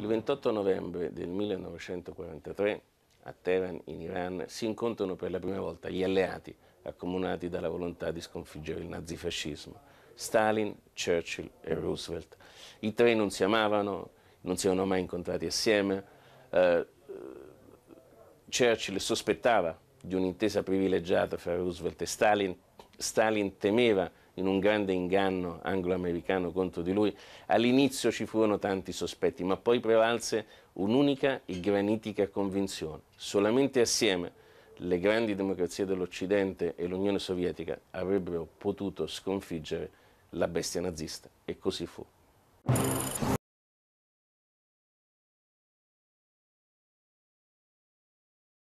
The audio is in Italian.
Il 28 novembre del 1943 a Teheran, in Iran, si incontrano per la prima volta gli alleati accomunati dalla volontà di sconfiggere il nazifascismo. Stalin, Churchill e Roosevelt. I tre non si amavano, non si erano mai incontrati assieme. Eh, Churchill sospettava di un'intesa privilegiata fra Roosevelt e Stalin. Stalin temeva in un grande inganno anglo-americano contro di lui. All'inizio ci furono tanti sospetti, ma poi prevalse un'unica e granitica convinzione. Solamente assieme le grandi democrazie dell'Occidente e l'Unione Sovietica avrebbero potuto sconfiggere la bestia nazista. E così fu.